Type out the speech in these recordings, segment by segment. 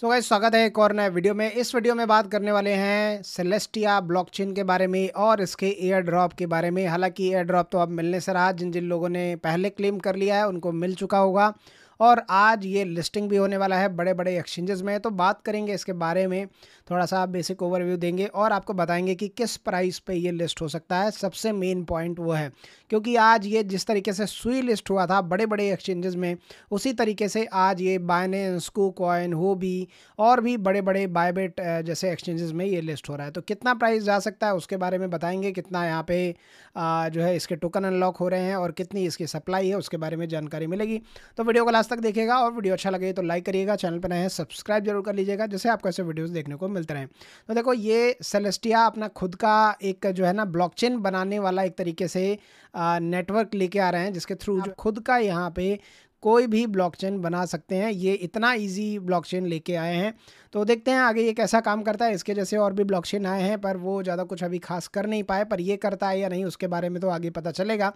so guys स्वागत है एक और नए वीडियो में इस वीडियो में बात करने वाले हैं सेलेस्टिया ब्लॉकचेन के बारे में और इसके एयर ड्रॉप के बारे में हालांकि एयर ड्रॉप तो अब मिलने से रहा जिन जिन लोगों ने पहले क्लेम कर लिया है उनको मिल चुका होगा और आज ये लिस्टिंग भी होने वाला है बड़े बड़े एक्सचेंजेस में तो बात करेंगे इसके बारे में थोड़ा सा बेसिक ओवरव्यू देंगे और आपको बताएंगे कि किस प्राइस पे ये लिस्ट हो सकता है सबसे मेन पॉइंट वो है क्योंकि आज ये जिस तरीके से सुई लिस्ट हुआ था बड़े बड़े एक्सचेंजेस में उसी तरीके से आज ये बाइनेंस को कॉइन हो भी और भी बड़े बड़े बायबेट जैसे एक्सचेंजेस में ये लिस्ट हो रहा है तो कितना प्राइस जा सकता है उसके बारे में बताएंगे कितना यहाँ पे जो है इसके टोकन अनलॉक हो रहे हैं और कितनी इसकी सप्लाई है उसके बारे में जानकारी मिलेगी तो वीडियो को लास्ट तक देखेगा और वीडियो अच्छा लगे तो लाइक करिएगा चैनल पर नए हैं सब्सक्राइब जरूर कर लीजिएगा जैसे आपको ऐसे वीडियोस देखने को मिलते रहें तो देखो ये सेलेस्टिया अपना खुद का एक जो है ना ब्लॉकचेन बनाने वाला एक तरीके से नेटवर्क लेके आ रहे हैं जिसके थ्रू खुद का यहाँ पे कोई भी ब्लॉकचेन बना सकते हैं ये इतना इजी ब्लॉकचेन लेके आए हैं तो देखते हैं आगे ये कैसा काम करता है इसके जैसे और भी ब्लॉकचेन आए हैं पर वो ज़्यादा कुछ अभी खास कर नहीं पाए पर ये करता है या नहीं उसके बारे में तो आगे पता चलेगा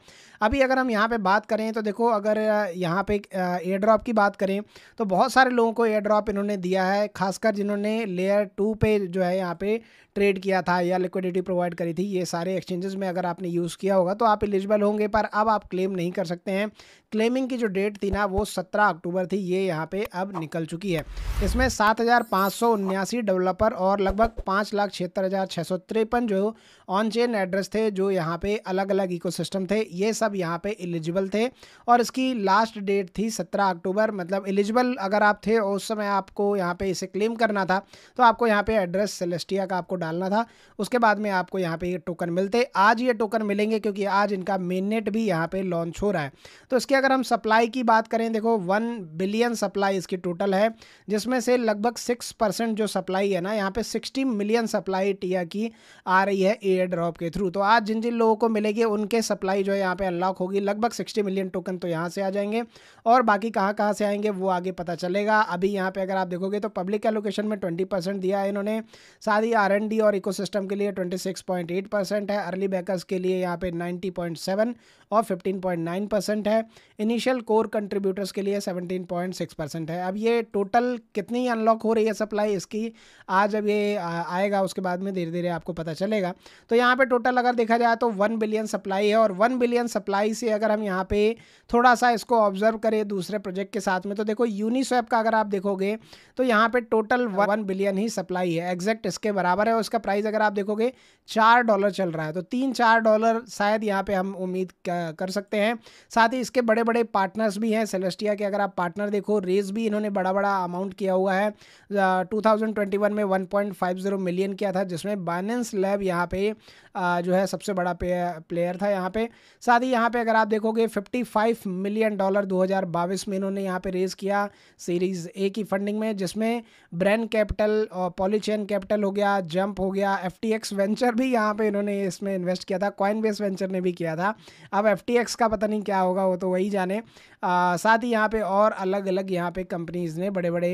अभी अगर हम यहाँ पर बात करें तो देखो अगर यहाँ पे एयर ड्रॉप की बात करें तो बहुत सारे लोगों को एयर ड्रॉप इन्होंने दिया है खासकर जिन्होंने लेयर टू पे जो है यहाँ पर ट्रेड किया था या लिक्विडिटी प्रोवाइड करी थी ये सारे एक्सचेंजेस में अगर आपने यूज़ किया होगा तो आप एलिजिबल होंगे पर अब आप क्लेम नहीं कर सकते हैं क्लेमिंग की जो डेट थी ना योजना वो सत्रह अक्टूबर थी ये यहाँ पे अब निकल चुकी है इसमें सात हज़ार पाँच सौ उन्यासी डेवलपर और लगभग पाँच लाख छिहत्तर हज़ार छः सौ तिरपन जो ऑन चेन एड्रेस थे जो यहाँ पे अलग अलग इकोसिस्टम थे ये सब यहाँ पे एलिजिबल थे और इसकी लास्ट डेट थी सत्रह अक्टूबर मतलब एलिजिबल अगर आप थे उस समय आपको यहाँ पे इसे क्लेम करना था तो आपको यहाँ पे एड्रेस सेलेस्टिया का आपको डालना था उसके बाद में आपको यहाँ पे ये टोकन मिलते आज ये टोकन मिलेंगे क्योंकि आज इनका मेन भी यहाँ पर लॉन्च हो रहा है तो इसकी अगर हम सप्लाई की बात बात करें देखो वन बिलियन सप्लाई इसकी टोटल है जिसमें से लगभग सिक्स परसेंट जो सप्लाई है ना यहाँ पे सिक्सटी मिलियन सप्लाई टिया की आ रही है एयर ड्रॉप के थ्रू तो आज जिन जिन लोगों को मिलेगी उनके सप्लाई जो है यहाँ पे अनलॉक होगी लगभग सिक्सटी मिलियन टोकन तो यहाँ से आ जाएंगे और बाकी कहाँ कहाँ से आएंगे वो आगे पता चलेगा अभी यहाँ पर अगर आप देखोगे तो पब्लिक एलोकेशन में ट्वेंटी दिया है इन्होंने साथ ही आर और इको के लिए ट्वेंटी है अर्ली बैकर्स के लिए यहाँ पे नाइन्टी और फिफ्टीन परसेंट है इनिशियल कोर कंट्री कंट्रीब्यूटर्स के लिए 17.6 परसेंट है अब ये टोटल कितनी अनलॉक हो रही है सप्लाई इसकी आज अब ये आएगा उसके बाद में धीरे धीरे आपको पता चलेगा तो यहाँ पे टोटल अगर देखा जाए तो वन बिलियन सप्लाई है और वन बिलियन सप्लाई से अगर हम यहाँ पे थोड़ा सा इसको ऑब्जर्व करें दूसरे प्रोजेक्ट के साथ में तो देखो यूनिस्वेप का अगर आप देखोगे तो यहाँ पर टोटल वन बिलियन ही सप्लाई है एग्जैक्ट इसके बराबर है उसका प्राइस अगर आप देखोगे चार डॉलर चल रहा है तो तीन चार डॉलर शायद यहाँ पे हम उम्मीद कर सकते हैं साथ ही इसके बड़े बड़े पार्टनर्स भी हैं हैं सेलेस्टिया के अगर आप पार्टनर देखो रेज भी इन्होंने बड़ा बड़ा अमाउंट किया हुआ है टू में वन मिलियन किया था जिसमें बाइनेंस लैब यहाँ पे जो है सबसे बड़ा प्लेयर था यहाँ पे साथ ही यहाँ पे अगर आप देखोगे 55 मिलियन डॉलर 2022 में इन्होंने यहाँ पे रेज़ किया सीरीज़ ए की फंडिंग में जिसमें ब्रैंड कैपिटल और पॉलीचेन कैपिटल हो गया जंप हो गया एफ वेंचर भी यहाँ पे इन्होंने इसमें इन्वेस्ट किया था कॉइन वेंचर ने भी किया था अब एफ का पता नहीं क्या होगा वो तो वही जाने आ, साथ ही यहाँ पे और अलग अलग यहाँ पे कंपनीज़ ने बड़े बड़े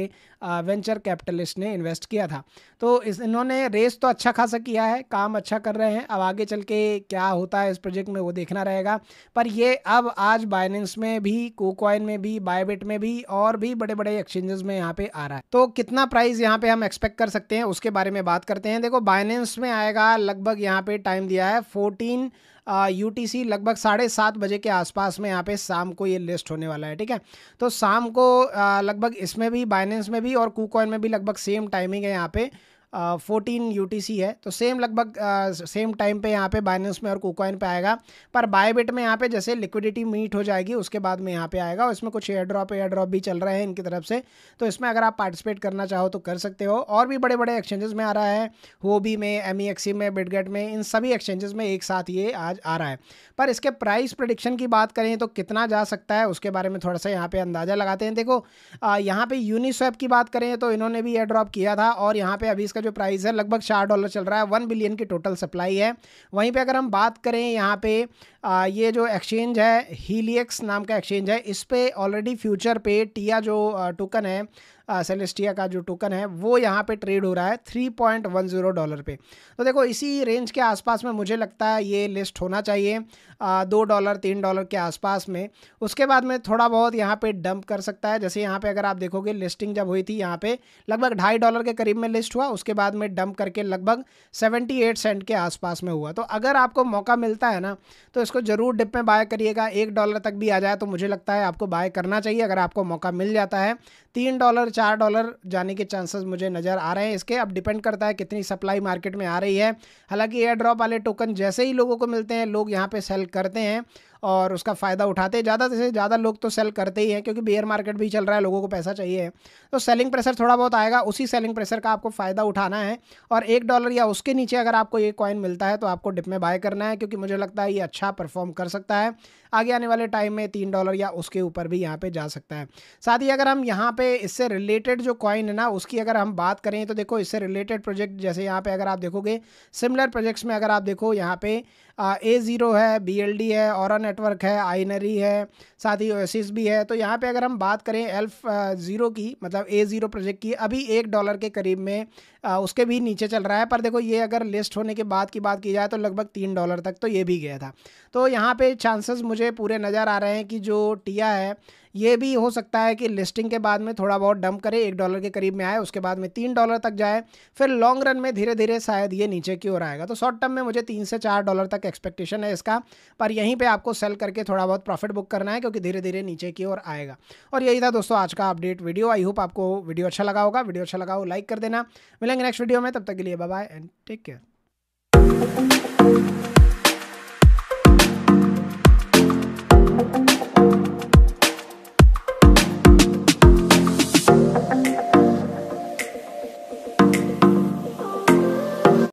वेंचर कैपिटलिस्ट ने इन्वेस्ट किया था तो इस इन्होंने रेस तो अच्छा खासा किया है काम अच्छा कर रहे हैं अब आगे चल के क्या होता है इस प्रोजेक्ट में वो देखना रहेगा पर ये अब आज बाइनेंस में भी कोकॉइन में भी बायोबिट में भी और भी बड़े बड़े एक्सचेंजेस में यहाँ पे आ रहा है तो कितना प्राइस यहाँ पे हम एक्सपेक्ट कर सकते हैं उसके बारे में बात करते हैं देखो बाइनेंस में आएगा लगभग यहाँ पे टाइम दिया है फोर्टीन यूटीसी लगभग साढ़े सात बजे के आसपास में यहाँ पे शाम को ये लिस्ट होने वाला है ठीक है तो शाम को लगभग इसमें भी बाइनेंस में भी और कूकॉइन में भी लगभग सेम टाइमिंग है यहाँ पे फोर्टीन यू है तो सेम लगभग सेम टाइम पे यहाँ पे बाइनेंस में और कोकॉइन पे आएगा पर बायबिट में यहाँ पे जैसे लिक्विडिटी मीट हो जाएगी उसके बाद में यहाँ पे आएगा और इसमें कुछ एयर ड्रॉप एयर ड्रॉप भी चल रहे हैं इनकी तरफ से तो इसमें अगर आप पार्टिसिपेट करना चाहो तो कर सकते हो और भी बड़े बड़े एक्सचेंजेस में आ रहा है होबी में एम e e में बिडगेट में इन सभी एक्सचेंजेस में एक साथ ये आज आ रहा है पर इसके प्राइस प्रडिक्शन की बात करें तो कितना जा सकता है उसके बारे में थोड़ा सा यहाँ पर अंदाज़ा लगाते हैं देखो यहाँ पर यूनिस्वैप की बात करें तो इन्होंने भी एयर ड्रॉप किया था और यहाँ पर अभी इसका जो प्राइस है लगभग चार डॉलर चल रहा है वन बिलियन की टोटल सप्लाई है वहीं पे अगर हम बात करें यहाँ पे आ, ये जो एक्सचेंज है हीलियक्स नाम का एक्सचेंज है इस पर ऑलरेडी फ्यूचर पे टिया जो टोकन है सेलेस्टिया का जो टोकन है वो यहाँ पे ट्रेड हो रहा है three point one zero dollar पे तो देखो इसी रेंज के आसपास में मुझे लगता है ये लिस्ट होना चाहिए आ, दो डॉलर तीन डॉलर के आसपास में उसके बाद में थोड़ा बहुत यहाँ पे डंप कर सकता है जैसे यहाँ पे अगर आप देखोगे लिस्टिंग जब हुई थी यहाँ पे लगभग ढाई डॉलर के करीब में लिस्ट हुआ उसके बाद में डंप करके लगभग सेवेंटी एट सेंट के आसपास में हुआ तो अगर आपको मौका मिलता है ना तो इसको ज़रूर डिप में बाय करिएगा एक डॉलर तक भी आ जाए तो मुझे लगता है आपको बाय करना चाहिए अगर आपको मौका मिल जाता है तीन डॉलर चार डॉलर जाने के चांसेस मुझे नज़र आ रहे हैं इसके अब डिपेंड करता है कितनी सप्लाई मार्केट में आ रही है हालांकि एयर ड्रॉप वाले टोकन जैसे ही लोगों को मिलते हैं लोग यहाँ पे सेल करते हैं और उसका फ़ायदा उठाते ज़्यादा से ज़्यादा लोग तो सेल करते ही हैं क्योंकि बेयर मार्केट भी चल रहा है लोगों को पैसा चाहिए तो सेलिंग प्रेशर थोड़ा बहुत आएगा उसी सेलिंग प्रेशर का आपको फ़ायदा उठाना है और एक डॉलर या उसके नीचे अगर आपको ये कॉइन मिलता है तो आपको डिप में बाय करना है क्योंकि मुझे लगता है ये अच्छा परफॉर्म कर सकता है आगे आने वाले टाइम में तीन डॉलर या उसके ऊपर भी यहाँ पर जा सकता है साथ ही अगर हम यहाँ पर इससे रिलेटेड जो कॉइन है ना उसकी अगर हम बात करें तो देखो इससे रिलेटेड प्रोजेक्ट जैसे यहाँ पर अगर आप देखोगे सिमिलर प्रोजेक्ट्स में अगर आप देखो यहाँ पे ए ज़ीरो है बी है और नेटवर्क है आइनरी है साथ ही ओएसिस भी है तो यहाँ पे अगर हम बात करें एल्फ ज़ीरो की मतलब ए ज़ीरो प्रोजेक्ट की अभी एक डॉलर के करीब में आ, उसके भी नीचे चल रहा है पर देखो ये अगर लिस्ट होने के बाद की बात की जाए तो लगभग तीन डॉलर तक तो ये भी गया था तो यहाँ पर चांसेस मुझे पूरे नज़र आ रहे हैं कि जो टिया है ये भी हो सकता है कि लिस्टिंग के बाद में थोड़ा बहुत डंप करे एक डॉलर के करीब में आए उसके बाद में तीन डॉलर तक जाए फिर लॉन्ग रन में धीरे धीरे शायद ये नीचे की ओर आएगा तो शॉर्ट टर्म में मुझे तीन से चार डॉलर तक एक्सपेक्टेशन है इसका पर यहीं पर आपको सेल करके थोड़ा बहुत प्रॉफिट बुक करना है क्योंकि धीरे धीरे नीचे की ओर आएगा और यही था दोस्तों आज का अपडेट वीडियो आई होप आपको वीडियो अच्छा लगा होगा वीडियो अच्छा लगा हो लाइक कर देना मिलेंगे नेक्स्ट वीडियो में तब तक के लिए बाय एंड टेक केयर